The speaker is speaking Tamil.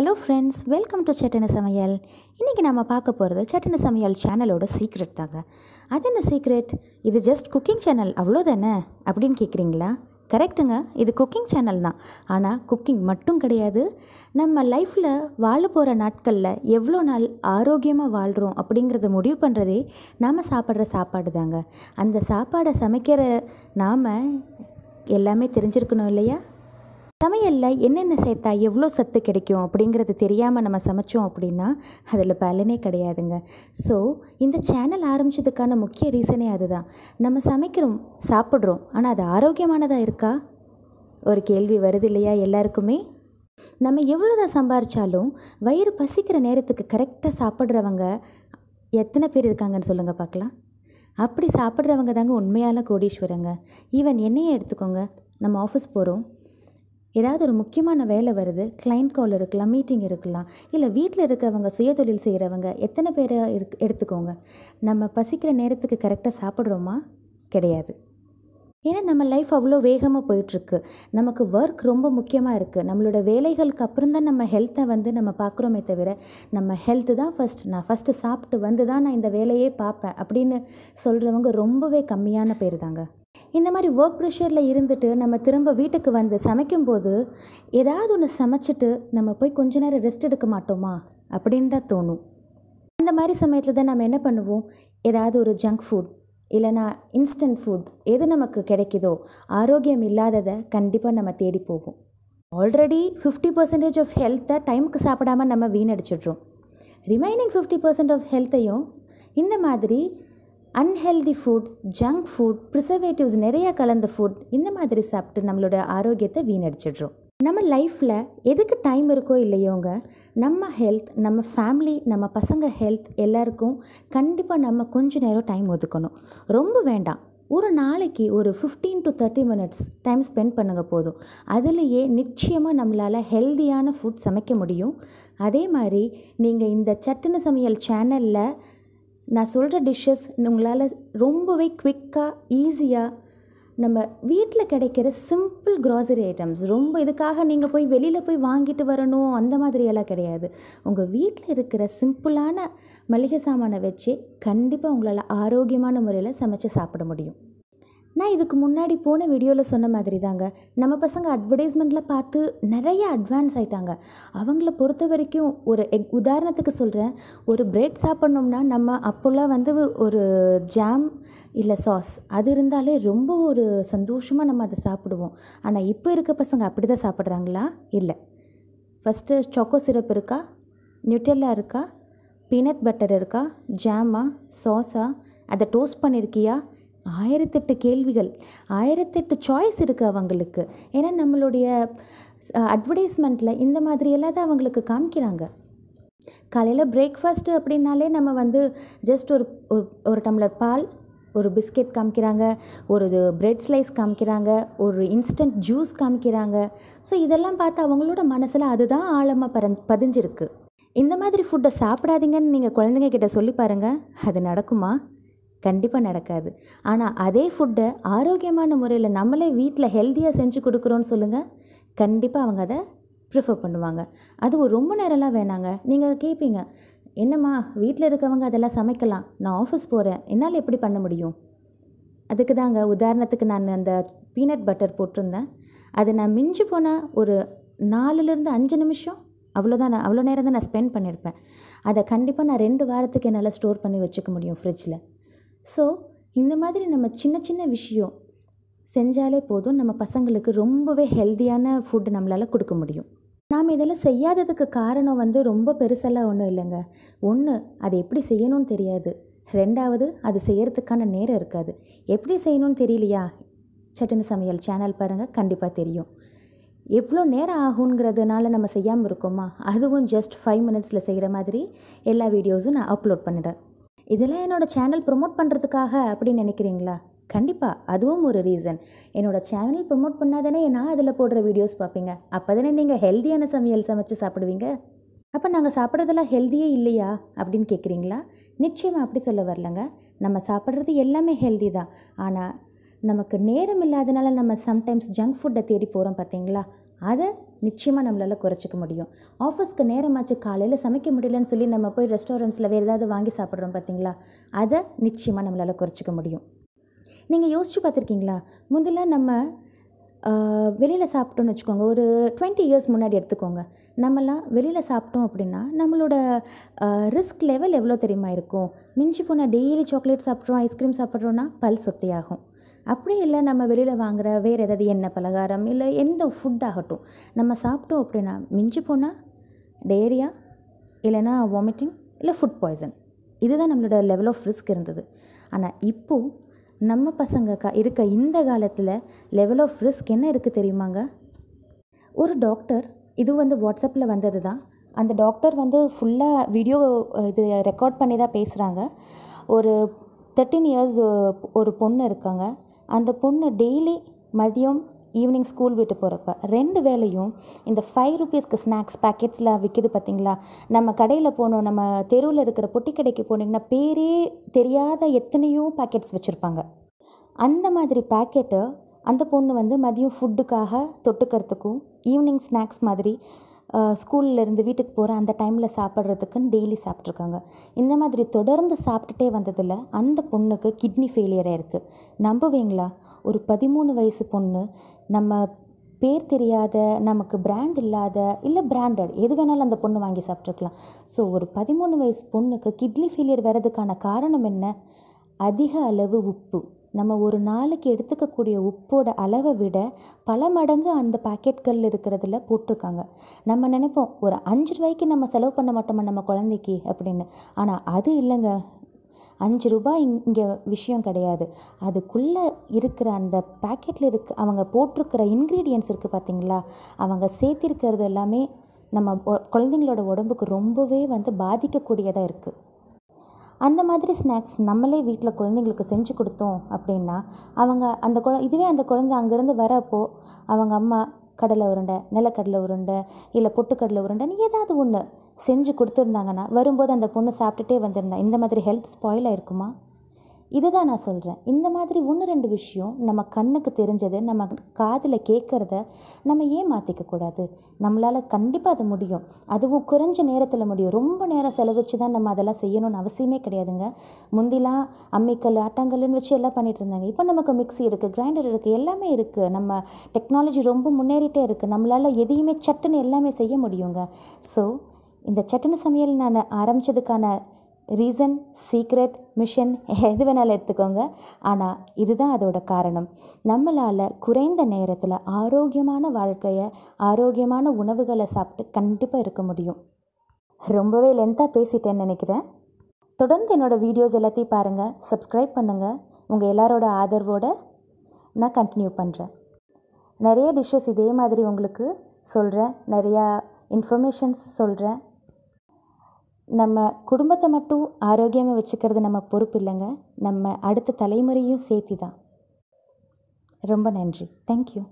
ஹலோ ஃப்ரெண்ட்ஸ் வெல்கம் டு சட்டன சமையல் இன்றைக்கி நம்ம பார்க்க போகிறது சட்டன சமையல் சேனலோட சீக்ரெட் தாங்க அது என்ன சீக்ரெட் இது ஜஸ்ட் குக்கிங் சேனல் அவ்வளோதானே அப்படின்னு கேட்குறீங்களா கரெக்டுங்க இது குக்கிங் சேனல் தான் ஆனால் குக்கிங் மட்டும் கிடையாது நம்ம லைஃப்பில் வாழ போகிற நாட்களில் எவ்வளோ நாள் ஆரோக்கியமாக வாழ்கிறோம் அப்படிங்கிறத முடிவு பண்ணுறதே நாம் சாப்பிட்ற சாப்பாடு தாங்க அந்த சாப்பாடை சமைக்கிற நாம் எல்லாமே தெரிஞ்சிருக்கணும் இல்லையா சமையலில் என்னென்ன சேர்த்தா எவ்வளோ சத்து கிடைக்கும் அப்படிங்கிறது தெரியாமல் நம்ம சமைச்சோம் அப்படின்னா அதில் பலனே கிடையாதுங்க ஸோ இந்த சேனல் ஆரம்பித்ததுக்கான முக்கிய ரீசனே அதுதான் நம்ம சமைக்கிறோம் சாப்பிட்றோம் ஆனால் அது ஆரோக்கியமானதாக இருக்கா ஒரு கேள்வி வருது இல்லையா எல்லாருக்குமே நம்ம எவ்வளோதான் சம்பாரித்தாலும் வயிறு பசிக்கிற நேரத்துக்கு கரெக்டாக சாப்பிட்றவங்க எத்தனை பேர் இருக்காங்கன்னு சொல்லுங்கள் பார்க்கலாம் அப்படி சாப்பிட்றவங்க தாங்க உண்மையான கோடீஸ்வரங்க ஈவன் என்னையே எடுத்துக்கோங்க நம்ம ஆஃபீஸ் போகிறோம் ஏதாவது ஒரு முக்கியமான வேலை வருது கிளைண்ட் கால் இருக்கலாம் மீட்டிங் இருக்கலாம் இல்லை வீட்டில் இருக்கிறவங்க சுயதொழில் செய்கிறவங்க எத்தனை பேரை எடுத்துக்கோங்க நம்ம பசிக்கிற நேரத்துக்கு கரெக்டாக சாப்பிட்றோமா கிடையாது ஏன்னா நம்ம லைஃப் அவ்வளோ வேகமாக போயிட்டுருக்கு நமக்கு ஒர்க் ரொம்ப முக்கியமாக இருக்குது நம்மளோட வேலைகளுக்கு அப்புறம் தான் நம்ம ஹெல்த்தை வந்து நம்ம பார்க்குறோமே தவிர நம்ம ஹெல்த்து தான் ஃபஸ்ட் நான் ஃபஸ்ட்டு சாப்பிட்டு வந்து தான் நான் இந்த வேலையே பார்ப்பேன் அப்படின்னு சொல்கிறவங்க ரொம்பவே கம்மியான பேர் தாங்க இந்த மாதிரி ஒர்க் ப்ரெஷரில் இருந்துட்டு நம்ம திரும்ப வீட்டுக்கு வந்து சமைக்கும்போது ஏதாவது ஒன்று சமைச்சிட்டு நம்ம போய் கொஞ்ச நேரம் ரெஸ்ட் எடுக்க மாட்டோமா அப்படின்னு தான் தோணும் அந்த மாதிரி சமயத்தில் தான் நம்ம என்ன பண்ணுவோம் ஏதாவது ஒரு ஜங்க் ஃபுட் இல்லைனா இன்ஸ்டன்ட் ஃபுட் எது நமக்கு கிடைக்குதோ ஆரோக்கியம் இல்லாததை கண்டிப்பாக நம்ம தேடி போவோம் ஆல்ரெடி ஃபிஃப்டி பர்சன்டேஜ் ஆஃப் ஹெல்த்தை டைமுக்கு சாப்பிடாமல் நம்ம வீணடிச்சிட்றோம் ரிமைனிங் ஃபிஃப்டி பர்சன்ட் ஆஃப் ஹெல்த்தையும் இந்த மாதிரி unhealthy food junk food preservatives நிறையா கலந்த ஃபுட் இந்த மாதிரி சாப்பிட்டு நம்மளோட ஆரோக்கியத்தை வீணடிச்சிடுறோம் நம்ம லைஃப்பில் எதுக்கு டைம் இருக்கோ இல்லையோங்க நம்ம ஹெல்த் நம்ம ஃபேமிலி நம்ம பசங்க ஹெல்த் எல்லாருக்கும் கண்டிப்பாக நம்ம கொஞ்ச நேரம் டைம் ஒதுக்கணும் ரொம்ப வேண்டாம் ஒரு நாளைக்கு ஒரு fifteen to thirty minutes time spend பண்ணுங்க போதும் அதுலேயே நிச்சயமாக நம்மளால் ஹெல்தியான ஃபுட் சமைக்க முடியும் அதே மாதிரி நீங்கள் இந்த சட்டுன்னு சமையல் சேனலில் நான் சொல்கிற டிஷ்ஷஸ் உங்களால் ரொம்பவே குவிக்காக ஈஸியாக நம்ம வீட்டில் கிடைக்கிற சிம்பிள் க்ராசரி ஐட்டம்ஸ் ரொம்ப இதுக்காக நீங்கள் போய் வெளியில் போய் வாங்கிட்டு வரணும் அந்த மாதிரியெல்லாம் கிடையாது உங்கள் வீட்டில் இருக்கிற சிம்பிளான மளிகை சாமானை வச்சு கண்டிப்பாக உங்களால் ஆரோக்கியமான முறையில் சமைச்சு சாப்பிட முடியும் நான் இதுக்கு முன்னாடி போன வீடியோவில் சொன்ன மாதிரி தாங்க நம்ம பசங்க அட்வர்டைஸ்மெண்ட்டில் பார்த்து நிறைய அட்வான்ஸ் ஆகிட்டாங்க அவங்கள பொறுத்த வரைக்கும் ஒரு எக் உதாரணத்துக்கு சொல்கிறேன் ஒரு பிரெட் சாப்பிட்ணும்னா நம்ம அப்போல்லாம் வந்து ஒரு ஜாம் இல்லை சாஸ் அது இருந்தாலே ரொம்ப ஒரு சந்தோஷமாக நம்ம அதை சாப்பிடுவோம் ஆனால் இப்போ இருக்க பசங்க அப்படி தான் சாப்பிட்றாங்களா இல்லை ஃபஸ்ட்டு சாக்கோ சிரப் இருக்கா நியூட்டெல்லா இருக்கா பீனட் பட்டர் இருக்கா ஜாமா சாஸா அதை டோஸ்ட் பண்ணியிருக்கியா ஆயிரத்தெட்டு கேள்விகள் ஆயிரத்தெட்டு சாய்ஸ் இருக்குது அவங்களுக்கு ஏன்னா நம்மளுடைய அட்வர்டைஸ்மெண்ட்டில் இந்த மாதிரியெல்லாம் தான் அவங்களுக்கு காமிக்கிறாங்க காலையில் பிரேக்ஃபாஸ்ட்டு அப்படின்னாலே நம்ம வந்து ஜஸ்ட் ஒரு ஒரு டம்ளர் பால் ஒரு பிஸ்கெட் காமிக்கிறாங்க ஒரு பிரெட் ஸ்லைஸ் காமிக்கிறாங்க ஒரு இன்ஸ்டன்ட் ஜூஸ் காமிக்கிறாங்க ஸோ இதெல்லாம் பார்த்து அவங்களோட மனசில் அதுதான் ஆழமாக பரந் பதிஞ்சிருக்கு இந்த மாதிரி ஃபுட்டை சாப்பிடாதீங்கன்னு நீங்கள் குழந்தைங்க கிட்ட சொல்லி பாருங்கள் அது நடக்குமா கண்டிப்பாக நடக்காது ஆனால் அதே ஃபுட்டை ஆரோக்கியமான முறையில் நம்மளே வீட்டில் ஹெல்த்தியாக செஞ்சு கொடுக்குறோன்னு சொல்லுங்கள் கண்டிப்பாக அவங்க அதை ப்ரிஃபர் பண்ணுவாங்க அதுவும் ரொம்ப நேரம்லாம் வேணாங்க நீங்கள் கேட்பீங்க என்னம்மா வீட்டில் இருக்கவங்க அதெல்லாம் சமைக்கலாம் நான் ஆஃபீஸ் போகிறேன் என்னால் எப்படி பண்ண முடியும் அதுக்கு தாங்க உதாரணத்துக்கு நான் அந்த பீனட் பட்டர் போட்டிருந்தேன் அது நான் மிஞ்சி போனால் ஒரு நாலுலேருந்து அஞ்சு நிமிஷம் அவ்வளோதான் நான் அவ்வளோ நேரம் தான் நான் ஸ்பெண்ட் பண்ணியிருப்பேன் அதை கண்டிப்பாக நான் ரெண்டு வாரத்துக்கு என்னால் ஸ்டோர் பண்ணி வச்சுக்க முடியும் ஃப்ரிட்ஜில் ஸோ இந்த மாதிரி நம்ம சின்ன சின்ன விஷயம் செஞ்சாலே போதும் நம்ம பசங்களுக்கு ரொம்பவே ஹெல்த்தியான ஃபுட்டு நம்மளால் கொடுக்க முடியும் நாம் இதெல்லாம் செய்யாததுக்கு காரணம் வந்து ரொம்ப பெருசெல்லாம் ஒன்றும் இல்லைங்க ஒன்று அது எப்படி செய்யணும்னு தெரியாது ரெண்டாவது அது செய்கிறதுக்கான நேரம் இருக்காது எப்படி செய்யணும்னு தெரியலையா சட்டன சமையல் சேனல் பாருங்கள் கண்டிப்பாக தெரியும் எவ்வளோ நேரம் ஆகுங்கிறதுனால நம்ம செய்யாமல் இருக்கோமா அதுவும் ஜஸ்ட் ஃபைவ் மினிட்ஸில் செய்கிற மாதிரி எல்லா வீடியோஸும் நான் அப்லோட் பண்ணிடுறேன் இதெல்லாம் என்னோடய சேனல் ப்ரொமோட் பண்ணுறதுக்காக அப்படின்னு நினைக்கிறீங்களா கண்டிப்பாக அதுவும் ஒரு ரீசன் என்னோடய சேனல் ப்ரொமோட் பண்ணாதானே நான் அதில் போடுற வீடியோஸ் பார்ப்பீங்க அப்போ தானே நீங்கள் ஹெல்த்தியான சமையல் சமைச்சு சாப்பிடுவீங்க அப்போ நாங்கள் சாப்பிட்றதெல்லாம் ஹெல்த்தியே இல்லையா அப்படின்னு கேட்குறீங்களா நிச்சயமாக அப்படி சொல்ல வரலங்க நம்ம சாப்பிட்றது எல்லாமே ஹெல்தி தான் ஆனால் நமக்கு நேரம் இல்லாதனால நம்ம சம்டைம்ஸ் ஜங்க் ஃபுட்டை தேடி போகிறோம் பார்த்தீங்களா அதை நிச்சயமாக நம்மளால் குறைச்சிக்க முடியும் ஆஃபீஸ்க்கு நேரமாச்சு காலையில் சமைக்க முடியலன்னு சொல்லி நம்ம போய் ரெஸ்டாரண்ட்ஸில் வேறு ஏதாவது வாங்கி சாப்பிட்றோம் பார்த்தீங்களா அதை நிச்சயமாக நம்மளால் குறைச்சிக்க முடியும் நீங்கள் யோசிச்சு பார்த்துருக்கீங்களா முதல்ல நம்ம வெளியில் சாப்பிட்டோன்னு வச்சுக்கோங்க ஒரு டுவெண்ட்டி இயர்ஸ் முன்னாடி எடுத்துக்கோங்க நம்மலாம் வெளியில் சாப்பிட்டோம் அப்படின்னா நம்மளோட ரிஸ்க் லெவல் எவ்வளோ தெரியுமா இருக்கும் மிஞ்சி போனால் டெய்லி சாக்லேட் சாப்பிட்றோம் ஐஸ்கிரீம் சாப்பிட்றோன்னா பல் சொத்தையாகும் அப்படி இல்லை நம்ம வெளியில் வாங்குகிற வேறு ஏதாவது எண்ணெய் பலகாரம் இல்லை எந்த ஃபுட் ஆகட்டும் நம்ம சாப்பிட்டோம் அப்படின்னா மிஞ்சி போனால் டேரியா இல்லைனா வாமிட்டிங் இல்லை ஃபுட் பாய்சன் இதுதான் நம்மளோட லெவல் ஆஃப் ரிஸ்க் இருந்தது ஆனால் இப்போது நம்ம பசங்க க இருக்க இந்த காலத்தில் லெவல் ஆஃப் ரிஸ்க் என்ன இருக்குது தெரியுமாங்க ஒரு டாக்டர் இது வந்து வாட்ஸ்அப்பில் வந்தது தான் அந்த டாக்டர் வந்து ஃபுல்லாக வீடியோ இது ரெக்கார்ட் பண்ணி தான் பேசுகிறாங்க ஒரு தேர்ட்டீன் இயர்ஸ் ஒரு பொண்ணு இருக்காங்க அந்த பொண்ணு டெய்லி மதியம் ஈவினிங் ஸ்கூல் விட்டு போகிறப்ப ரெண்டு வேலையும் இந்த ஃபைவ் ருபீஸ்க்கு ஸ்நாக்ஸ் பேக்கெட்ஸில் விற்கிது பார்த்தீங்களா நம்ம கடையில் போனோம் நம்ம தெருவில் இருக்கிற பொட்டி கடைக்கு போனீங்கன்னா பேரே தெரியாத எத்தனையோ பேக்கெட்ஸ் வச்சுருப்பாங்க அந்த மாதிரி பேக்கெட்டு அந்த பொண்ணு வந்து மதியம் ஃபுட்டுக்காக தொட்டுக்கிறதுக்கும் ஈவினிங் ஸ்நாக்ஸ் மாதிரி ஸ்கூல்லேருந்து வீட்டுக்கு போகிற அந்த டைமில் சாப்பிட்றதுக்குன்னு டெய்லி சாப்பிட்ருக்காங்க இந்த மாதிரி தொடர்ந்து சாப்பிட்டுட்டே வந்ததில் அந்த பொண்ணுக்கு கிட்னி ஃபெயிலியர் இருக்குது நம்புவீங்களா ஒரு பதிமூணு வயசு பொண்ணு நம்ம பேர் தெரியாத நமக்கு பிராண்ட் இல்லாத இல்லை பிராண்டட் எது வேணாலும் அந்த பொண்ணு வாங்கி சாப்பிட்ருக்கலாம் ஸோ ஒரு பதிமூணு வயசு பொண்ணுக்கு கிட்னி ஃபெயிலியர் வர்றதுக்கான காரணம் என்ன அதிக அளவு உப்பு நம்ம ஒரு நாளைக்கு எடுத்துக்கக்கூடிய உப்போட அளவை விட பல மடங்கு அந்த பாக்கெட்கள் இருக்கிறதுல போட்டிருக்காங்க நம்ம நினைப்போம் ஒரு அஞ்சு ரூபாய்க்கு நம்ம செலவு பண்ண மாட்டோமா நம்ம குழந்தைக்கு அப்படின்னு ஆனால் அது இல்லைங்க அஞ்சு ரூபாய் இங்கே விஷயம் கிடையாது அதுக்குள்ளே இருக்கிற அந்த பேக்கெட்டில் இருக்கு அவங்க போட்டிருக்கிற இன்க்ரீடியன்ஸ் இருக்குது பார்த்தீங்களா அவங்க சேர்த்திருக்கிறது எல்லாமே நம்ம குழந்தைங்களோட உடம்புக்கு ரொம்பவே வந்து பாதிக்கக்கூடியதாக இருக்குது அந்த மாதிரி ஸ்நாக்ஸ் நம்மளே வீட்டில் குழந்தைங்களுக்கு செஞ்சு கொடுத்தோம் அப்படின்னா அவங்க அந்த குழ இதுவே அந்த குழந்தை அங்கேருந்து வரப்போ அவங்க அம்மா கடலை உருண்டை நிலக்கடலை உருண்டை இல்லை பொட்டுக்கடலை உருண்டைன்னு ஏதாவது ஒன்று செஞ்சு கொடுத்துருந்தாங்கன்னா வரும்போது அந்த பொண்ணு சாப்பிட்டுட்டே வந்திருந்தா இந்த மாதிரி ஹெல்த் ஸ்பாயில் ஆயிருக்குமா இதை தான் நான் சொல்கிறேன் இந்த மாதிரி ஒன்று ரெண்டு விஷயம் நம்ம கண்ணுக்கு தெரிஞ்சது நம்ம காதில் கேட்குறத நம்ம ஏன் மாற்றிக்கக்கூடாது நம்மளால் கண்டிப்பாக அது முடியும் அதுவும் குறைஞ்ச நேரத்தில் முடியும் ரொம்ப நேரம் செலவிச்சு தான் நம்ம அதெல்லாம் செய்யணும்னு அவசியமே கிடையாதுங்க முந்திலாம் அம்மிக்கல் ஆட்டாங்கல்லுன்னு வச்சு எல்லாம் பண்ணிகிட்டு இருந்தாங்க இப்போ நமக்கு மிக்சி இருக்குது கிரைண்டர் இருக்குது எல்லாமே இருக்குது நம்ம டெக்னாலஜி ரொம்ப முன்னேறிட்டே இருக்குது நம்மளால் எதையுமே சட்டுன்னு எல்லாமே செய்ய முடியுங்க ஸோ இந்த சட்டுன்னு சமையல் நான் ஆரம்பித்ததுக்கான ரீசன் சீக்ரெட் மிஷன் எது வேணாலும் எடுத்துக்கோங்க ஆனால் இதுதான் அதோட காரணம் நம்மளால் குறைந்த நேரத்தில் ஆரோக்கியமான வாழ்க்கையை ஆரோக்கியமான உணவுகளை சாப்பிட்டு கண்டிப்பாக இருக்க முடியும் ரொம்பவே லென்த்தாக பேசிட்டேன்னு நினைக்கிறேன் தொடர்ந்து என்னோடய வீடியோஸ் எல்லாத்தையும் பாருங்கள் சப்ஸ்கிரைப் பண்ணுங்கள் உங்கள் எல்லாரோட ஆதரவோடு நான் கண்டினியூ பண்ணுறேன் நிறைய டிஷ்ஷஸ் இதே மாதிரி உங்களுக்கு சொல்கிறேன் நிறையா இன்ஃபர்மேஷன்ஸ் சொல்கிறேன் நம்ம குடும்பத்தை மட்டும் ஆரோக்கியமாக வச்சுக்கிறது நம்ம பொறுப்பு இல்லைங்க நம்ம அடுத்த தலைமுறையும் சேர்த்தி தான் ரொம்ப நன்றி தேங்க்யூ